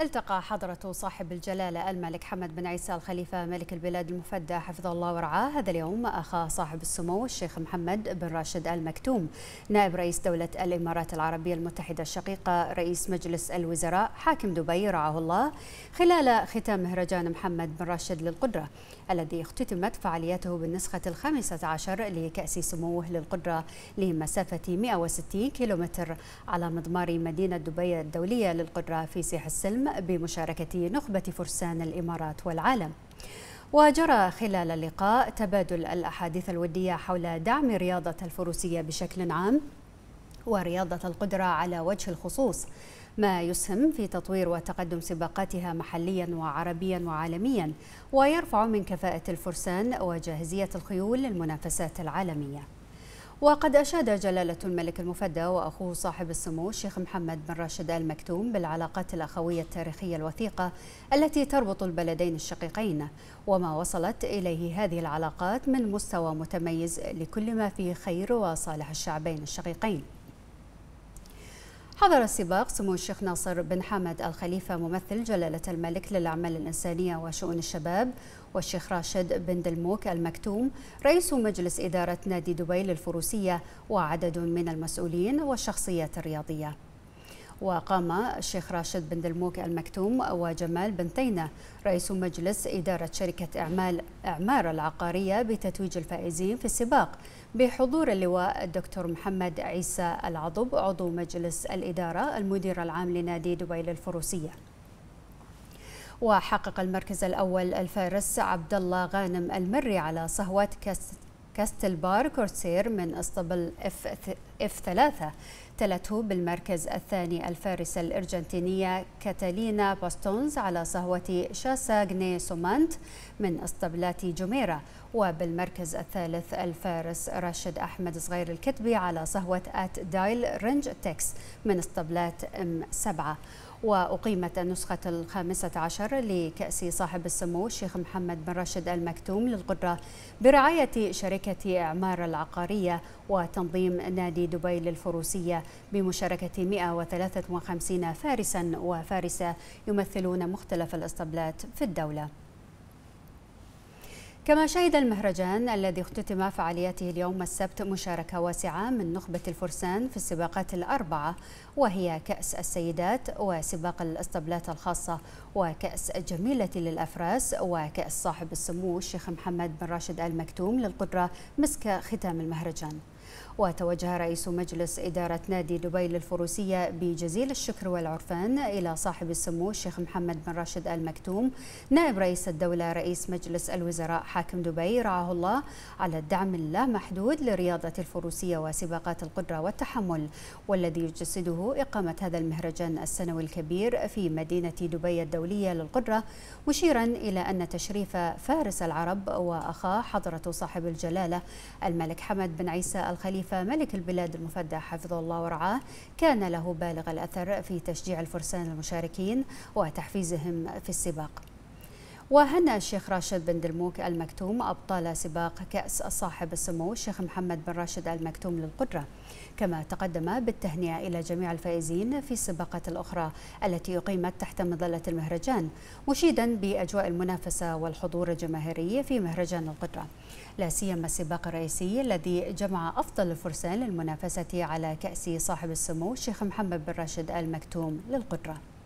التقى حضرة صاحب الجلالة الملك حمد بن عيسى الخليفة ملك البلاد المفدى حفظه الله ورعاه هذا اليوم أخا صاحب السمو الشيخ محمد بن راشد آل مكتوم نائب رئيس دولة الإمارات العربية المتحدة الشقيقة رئيس مجلس الوزراء حاكم دبي رعاه الله خلال ختام مهرجان محمد بن راشد للقدرة الذي اختتمت فعالياته بالنسخة الخامسة عشر لكأس سموه للقدرة لمسافة 160 كيلومتر على مضمار مدينة دبي الدولية للقدرة في سيح السلم بمشاركة نخبة فرسان الإمارات والعالم وجرى خلال اللقاء تبادل الأحاديث الودية حول دعم رياضة الفروسية بشكل عام ورياضة القدرة على وجه الخصوص ما يسهم في تطوير وتقدم سباقاتها محليا وعربيا وعالميا ويرفع من كفاءة الفرسان وجاهزية الخيول للمنافسات العالمية وقد أشاد جلالة الملك المفدى وأخوه صاحب السمو الشيخ محمد بن راشد آل مكتوم بالعلاقات الأخوية التاريخية الوثيقة التي تربط البلدين الشقيقين وما وصلت إليه هذه العلاقات من مستوى متميز لكل ما فيه خير وصالح الشعبين الشقيقين حضر السباق سمو الشيخ ناصر بن حمد الخليفة ممثل جلالة الملك للأعمال الإنسانية وشؤون الشباب والشيخ راشد بن دلموك المكتوم رئيس مجلس إدارة نادي دبي للفروسية وعدد من المسؤولين والشخصيات الرياضية وقام الشيخ راشد بن دلموك المكتوم وجمال بن تينة رئيس مجلس إدارة شركة إعمال إعمار العقارية بتتويج الفائزين في السباق بحضور اللواء الدكتور محمد عيسى العضب عضو مجلس الإدارة المدير العام لنادي دبي للفروسية وحقق المركز الأول الفارس عبد الله غانم المري على صهوة كاستل بار كورسير من اسطبل اف اف 3 تلته بالمركز الثاني الفارسة الارجنتينية كاتالينا باستونز على صهوة شاسا جني سومانت من اسطبلات جميرة وبالمركز الثالث الفارس راشد احمد صغير الكتبي على صهوة ات دايل رينج تكس من اسطبلات ام 7 وأقيمت النسخة الخامسة عشر لكأس صاحب السمو الشيخ محمد بن راشد المكتوم للقدرة برعاية شركة إعمار العقارية وتنظيم نادي دبي للفروسية بمشاركة 153 فارسا وفارسة يمثلون مختلف الاسطبلات في الدولة كما شهد المهرجان الذي اختتم فعالياته اليوم السبت مشاركة واسعة من نخبة الفرسان في السباقات الأربعة وهي كأس السيدات وسباق الاسطبلات الخاصة وكأس جميلة للأفراس وكأس صاحب السمو الشيخ محمد بن راشد المكتوم للقدرة مسك ختام المهرجان وتوجه رئيس مجلس إدارة نادي دبي للفروسية بجزيل الشكر والعرفان إلى صاحب السمو الشيخ محمد بن راشد آل مكتوم نائب رئيس الدولة رئيس مجلس الوزراء حاكم دبي رعاه الله على الدعم اللامحدود لرياضة الفروسية وسباقات القدرة والتحمل والذي يجسده إقامة هذا المهرجان السنوي الكبير في مدينة دبي الدولية للقدرة مشيرا إلى أن تشريف فارس العرب وأخاه حضرة صاحب الجلالة الملك حمد بن عيسى الخليفة ملك البلاد المفدى حفظه الله ورعاه كان له بالغ الأثر في تشجيع الفرسان المشاركين وتحفيزهم في السباق وهنا الشيخ راشد بن دلموك المكتوم أبطال سباق كأس صاحب السمو الشيخ محمد بن راشد المكتوم للقدرة كما تقدم بالتهنئة إلى جميع الفائزين في السباقات الأخرى التي أقيمت تحت مظلة المهرجان مشيدا بأجواء المنافسة والحضور الجماهيري في مهرجان القدرة لا سيما السباق الرئيسي الذي جمع أفضل الفرسان للمنافسة على كأس صاحب السمو الشيخ محمد بن راشد المكتوم للقدرة